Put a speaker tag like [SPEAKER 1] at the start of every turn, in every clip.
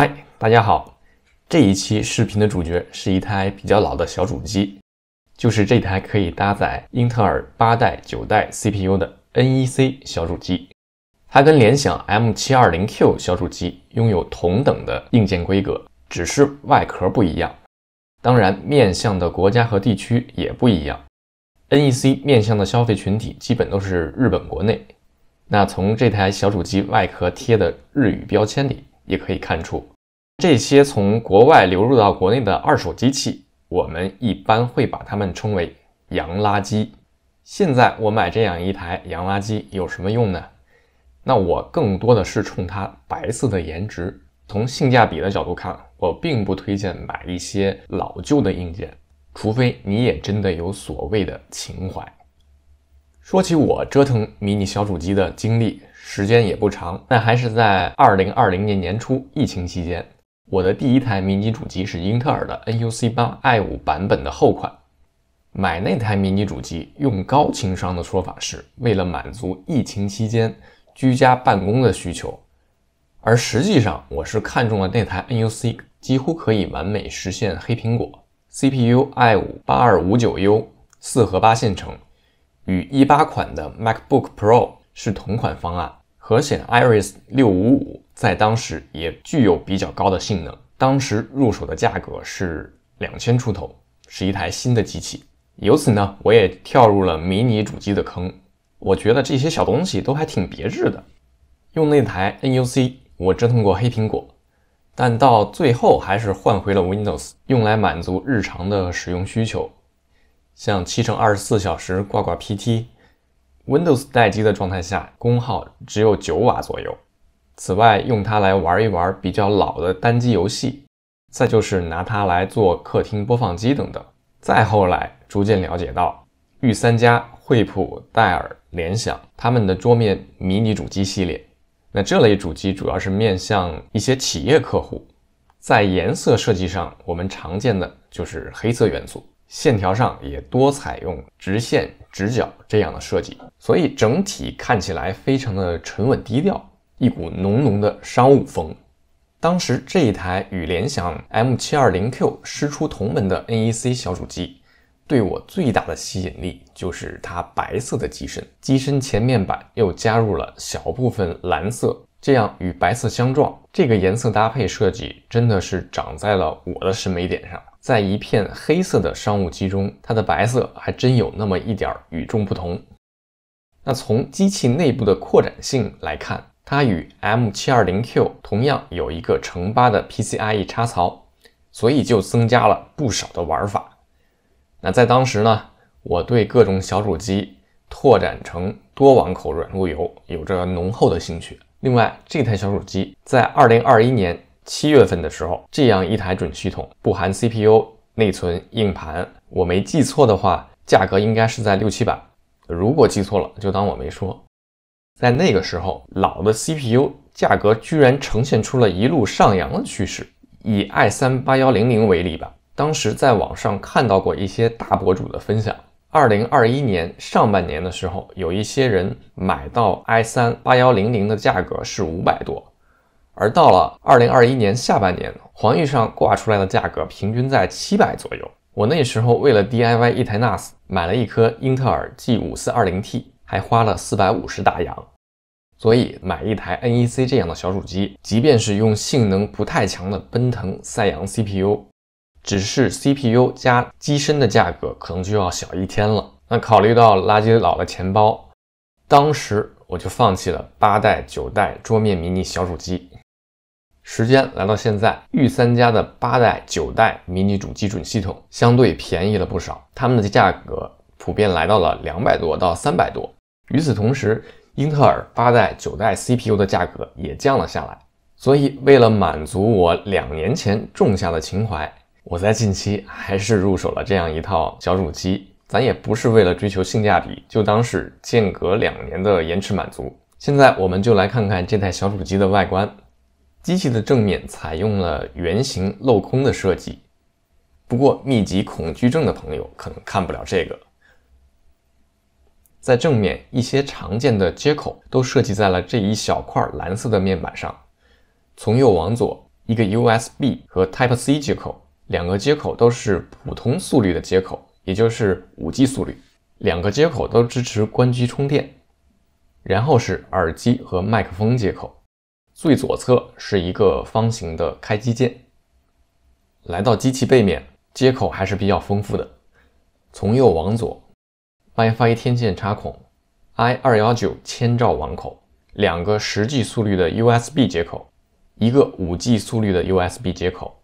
[SPEAKER 1] 嗨，大家好。这一期视频的主角是一台比较老的小主机，就是这台可以搭载英特尔八代、九代 CPU 的 NEC 小主机。它跟联想 M720Q 小主机拥有同等的硬件规格，只是外壳不一样。当然，面向的国家和地区也不一样。NEC 面向的消费群体基本都是日本国内。那从这台小主机外壳贴的日语标签里。也可以看出，这些从国外流入到国内的二手机器，我们一般会把它们称为“洋垃圾”。现在我买这样一台洋垃圾有什么用呢？那我更多的是冲它白色的颜值。从性价比的角度看，我并不推荐买一些老旧的硬件，除非你也真的有所谓的情怀。说起我折腾迷你小主机的经历，时间也不长，但还是在二零二零年年初疫情期间，我的第一台迷你主机是英特尔的 NUC 八 i 五版本的厚款。买那台迷你主机，用高情商的说法是为了满足疫情期间居家办公的需求，而实际上我是看中了那台 NUC 几乎可以完美实现黑苹果，CPU i 五八二五九 U 四核八线程。与一八款的 MacBook Pro 是同款方案，核显 Iris 六五五在当时也具有比较高的性能。当时入手的价格是两千出头，是一台新的机器。由此呢，我也跳入了迷你主机的坑。我觉得这些小东西都还挺别致的。用那台 NUC，我折腾过黑苹果，但到最后还是换回了 Windows，用来满足日常的使用需求。像七乘二十四小时挂挂 PT，Windows 待机的状态下功耗只有九瓦左右。此外，用它来玩一玩比较老的单机游戏，再就是拿它来做客厅播放机等等。再后来逐渐了解到，御三家惠普、戴尔、联想他们的桌面迷你主机系列。那这类主机主要是面向一些企业客户，在颜色设计上，我们常见的就是黑色元素。线条上也多采用直线、直角这样的设计，所以整体看起来非常的沉稳低调，一股浓浓的商务风。当时这一台与联想 M720Q 师出同门的 NEC 小主机，对我最大的吸引力就是它白色的机身，机身前面板又加入了小部分蓝色，这样与白色相撞，这个颜色搭配设计真的是长在了我的审美点上。在一片黑色的商务机中，它的白色还真有那么一点儿与众不同。那从机器内部的扩展性来看，它与 M720Q 同样有一个乘八的 PCIe 插槽，所以就增加了不少的玩法。那在当时呢，我对各种小主机拓展成多网口软路由有着浓厚的兴趣。另外，这台小主机在2021年。七月份的时候，这样一台准系统不含 CPU、内存、硬盘，我没记错的话，价格应该是在六七百。如果记错了，就当我没说。在那个时候，老的 CPU 价格居然呈现出了一路上扬的趋势。以 i 三八幺零零为例吧，当时在网上看到过一些大博主的分享，二零二一年上半年的时候，有一些人买到 i 三八幺零零的价格是五百多。而到了二零二一年下半年，黄玉上挂出来的价格平均在七百左右。我那时候为了 DIY 一台 NAS，买了一颗英特尔 G 五四二零 T，还花了四百五十大洋。所以买一台 NEC 这样的小主机，即便是用性能不太强的奔腾赛扬 CPU，只是 CPU 加机身的价格，可能就要小一天了。那考虑到垃圾佬的钱包，当时我就放弃了八代、九代桌面迷你小主机。时间来到现在，御三家的八代、九代迷你主机准系统相对便宜了不少，他们的价格普遍来到了两百多到三百多。与此同时，英特尔八代、九代 CPU 的价格也降了下来。所以，为了满足我两年前种下的情怀，我在近期还是入手了这样一套小主机。咱也不是为了追求性价比，就当是间隔两年的延迟满足。现在，我们就来看看这台小主机的外观。机器的正面采用了圆形镂空的设计，不过密集恐惧症的朋友可能看不了这个。在正面，一些常见的接口都设计在了这一小块蓝色的面板上。从右往左，一个 USB 和 Type-C 接口，两个接口都是普通速率的接口，也就是五 G 速率。两个接口都支持关机充电。然后是耳机和麦克风接口。最左侧是一个方形的开机键。来到机器背面，接口还是比较丰富的。从右往左，WiFi 天线插孔，i 二幺九千兆网口，两个十 G 速率的 USB 接口，一个五 G 速率的 USB 接口，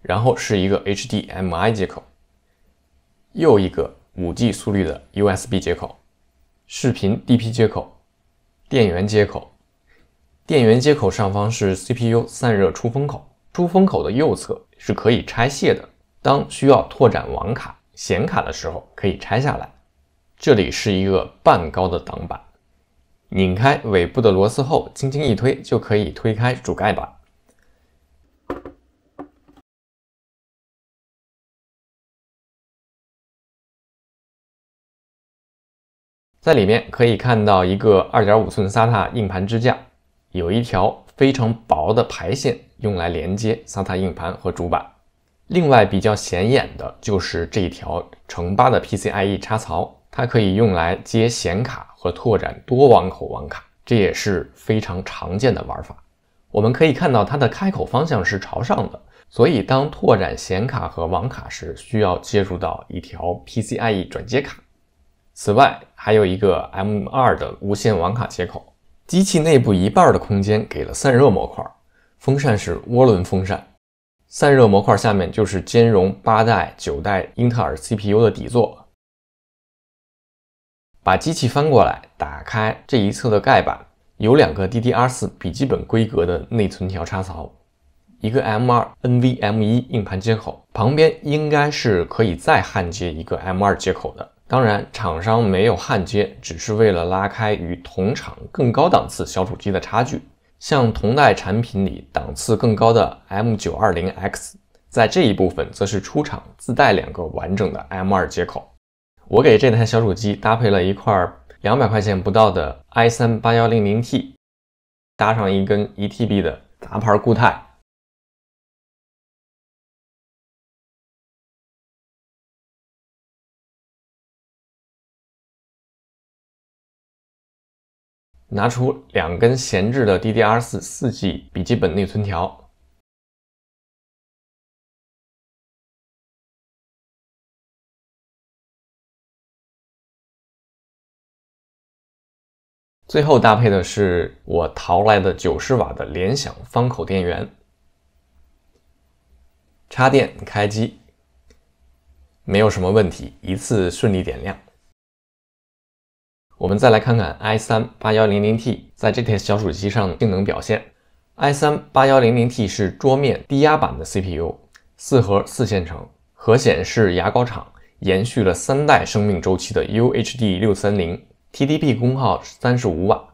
[SPEAKER 1] 然后是一个 HDMI 接口，又一个五 G 速率的 USB 接口，视频 DP 接口，电源接口。电源接口上方是 CPU 散热出风口，出风口的右侧是可以拆卸的。当需要拓展网卡、显卡的时候，可以拆下来。这里是一个半高的挡板，拧开尾部的螺丝后，轻轻一推就可以推开主盖板。在里面可以看到一个2.5寸 SATA 硬盘支架。有一条非常薄的排线用来连接 SATA 硬盘和主板，另外比较显眼的就是这条乘八的 PCIe 插槽，它可以用来接显卡和拓展多网口网卡，这也是非常常见的玩法。我们可以看到它的开口方向是朝上的，所以当拓展显卡和网卡时，需要接入到一条 PCIe 转接卡。此外，还有一个 M2 的无线网卡接口。机器内部一半的空间给了散热模块，风扇是涡轮风扇。散热模块下面就是兼容八代、九代英特尔 CPU 的底座。把机器翻过来，打开这一侧的盖板，有两个 DDR 四笔记本规格的内存条插槽，一个 M 二 NVMe 硬盘接口，旁边应该是可以再焊接一个 M 二接口的。当然，厂商没有焊接，只是为了拉开与同厂更高档次小主机的差距。像同代产品里档次更高的 M920X，在这一部分则是出厂自带两个完整的 M2 接口。我给这台小主机搭配了一块两百块钱不到的 i3 8100T，搭上一根一 TB 的杂牌固态。拿出两根闲置的 DDR 四四 G 笔记本内存条，最后搭配的是我淘来的九十瓦的联想方口电源，插电开机，没有什么问题，一次顺利点亮。我们再来看看 i 三八幺零零 T 在这台小主机上的性能表现。i 三八幺零零 T 是桌面低压版的 CPU，四核四线程，核显是牙膏厂延续了三代生命周期的 U H D 六三零，T D P 功耗三十五瓦。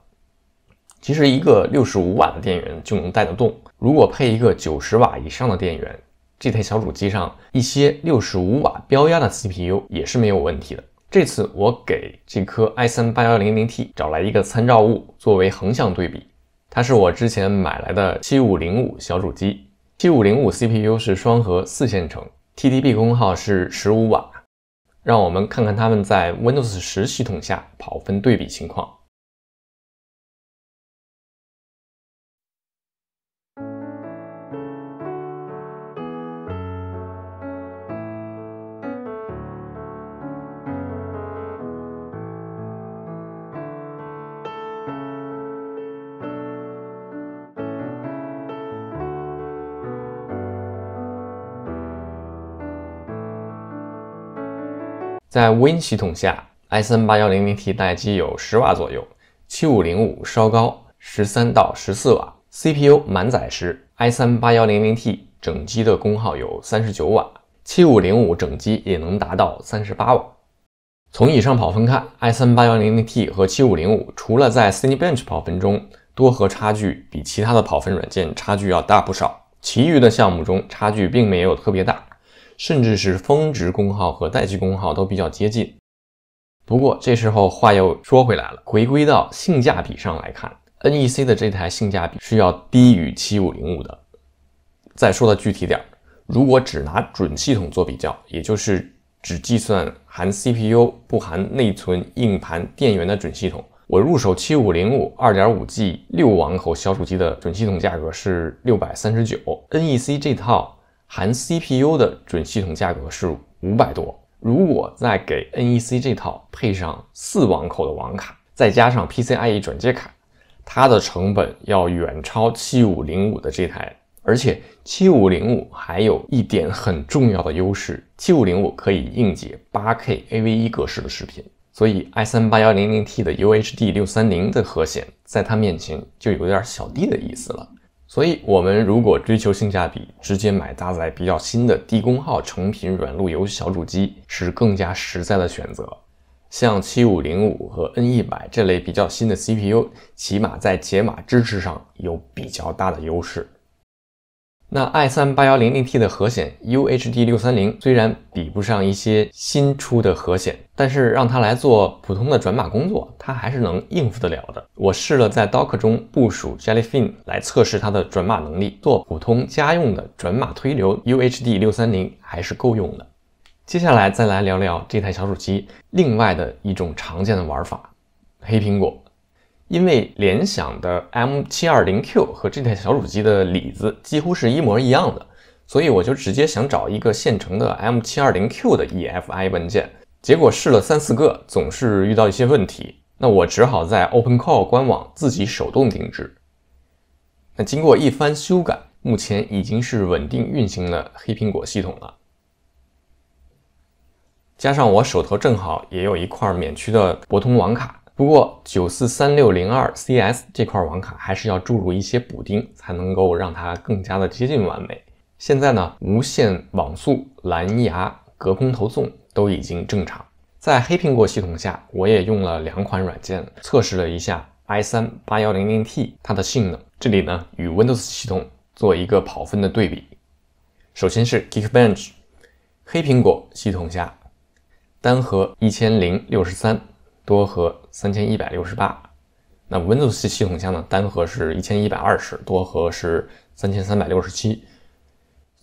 [SPEAKER 1] 其实一个六十五瓦的电源就能带得动。如果配一个九十瓦以上的电源，这台小主机上一些六十五瓦标压的 CPU 也是没有问题的。这次我给这颗 i3 8100T 找来一个参照物作为横向对比，它是我之前买来的7505小主机。7505 CPU 是双核四线程，TDP 功耗是十五瓦。让我们看看它们在 Windows 十系统下跑分对比情况。在 Win 系统下，i3 8100T 待机有十瓦左右，7505稍高，十三到十四瓦。CPU 满载时，i3 8100T 整机的功耗有三十九瓦，7505整机也能达到三十八瓦。从以上跑分看，i3 8100T 和7505除了在 Cinebench 跑分中多核差距比其他的跑分软件差距要大不少，其余的项目中差距并没有特别大。甚至是峰值功耗和待机功耗都比较接近。不过这时候话又说回来了，回归到性价比上来看，NEC 的这台性价比是要低于7505的。再说的具体点儿，如果只拿准系统做比较，也就是只计算含 CPU 不含内存、硬盘、电源的准系统，我入手7505 2.5G 六网口小主机的准系统价格是六百三十九，NEC 这套。含 CPU 的准系统价格是五百多，如果再给 NEC 这套配上四网口的网卡，再加上 PCIe 转接卡，它的成本要远超七五零五的这台。而且七五零五还有一点很重要的优势，七五零五可以硬解八 K AV1 格式的视频，所以 i 三八幺零零 T 的 UHD 六三零的核显在它面前就有点小弟的意思了。所以，我们如果追求性价比，直接买搭载比较新的低功耗成品软路由小主机是更加实在的选择。像七五零五和 N 一百这类比较新的 CPU，起码在解码支持上有比较大的优势。那 i3 8100T 的核显 UHD 630虽然比不上一些新出的核显，但是让它来做普通的转码工作，它还是能应付得了的。我试了在 Docker 中部署 Jellyfin 来测试它的转码能力，做普通家用的转码推流，UHD 630还是够用的。接下来再来聊聊这台小主机另外的一种常见的玩法——黑苹果。因为联想的 M720Q 和这台小主机的里子几乎是一模一样的，所以我就直接想找一个现成的 M720Q 的 EFI 文件，结果试了三四个，总是遇到一些问题，那我只好在 OpenCore 官网自己手动定制。那经过一番修改，目前已经是稳定运行了黑苹果系统了。加上我手头正好也有一块免驱的博通网卡。不过，九四三六零二 CS 这块网卡还是要注入一些补丁，才能够让它更加的接近完美。现在呢，无线网速、蓝牙、隔空投送都已经正常。在黑苹果系统下，我也用了两款软件测试了一下 i 三八幺零零 T 它的性能。这里呢，与 Windows 系统做一个跑分的对比。首先是 Geekbench，黑苹果系统下单核一千零六十三。多核三千一百六十八，那 Windows 系统下呢，单核是一千一百二十，多核是三千三百六十七。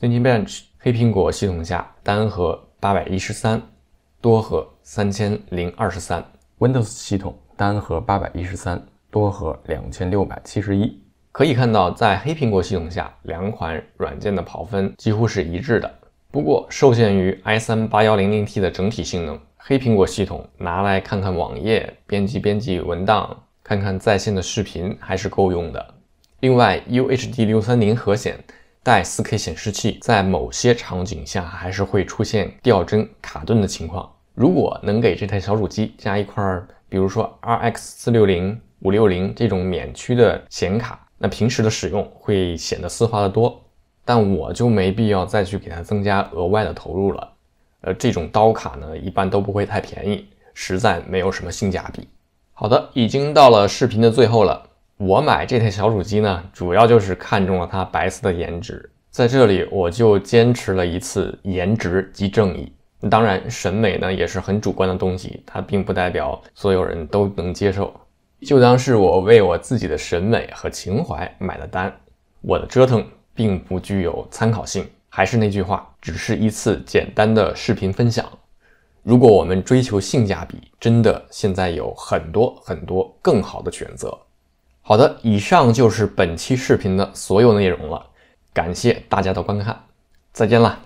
[SPEAKER 1] h i n e n c h 黑苹果系统下单核八百一十三，多核三千零二十三。Windows 系统单核八百一十三，多核两千六百七十一。可以看到，在黑苹果系统下，两款软件的跑分几乎是一致的。不过，受限于 i 三八幺零零 T 的整体性能。黑苹果系统拿来看看网页，编辑编辑文档，看看在线的视频还是够用的。另外，UHD630 核显带 4K 显示器，在某些场景下还是会出现掉帧、卡顿的情况。如果能给这台小主机加一块，比如说 RX460、560这种免驱的显卡，那平时的使用会显得丝滑得多。但我就没必要再去给它增加额外的投入了。呃，这种刀卡呢，一般都不会太便宜，实在没有什么性价比。好的，已经到了视频的最后了。我买这台小主机呢，主要就是看中了它白色的颜值。在这里，我就坚持了一次颜值即正义。当然，审美呢也是很主观的东西，它并不代表所有人都能接受。就当是我为我自己的审美和情怀买的单。我的折腾并不具有参考性。还是那句话，只是一次简单的视频分享。如果我们追求性价比，真的现在有很多很多更好的选择。好的，以上就是本期视频的所有内容了，感谢大家的观看，再见了。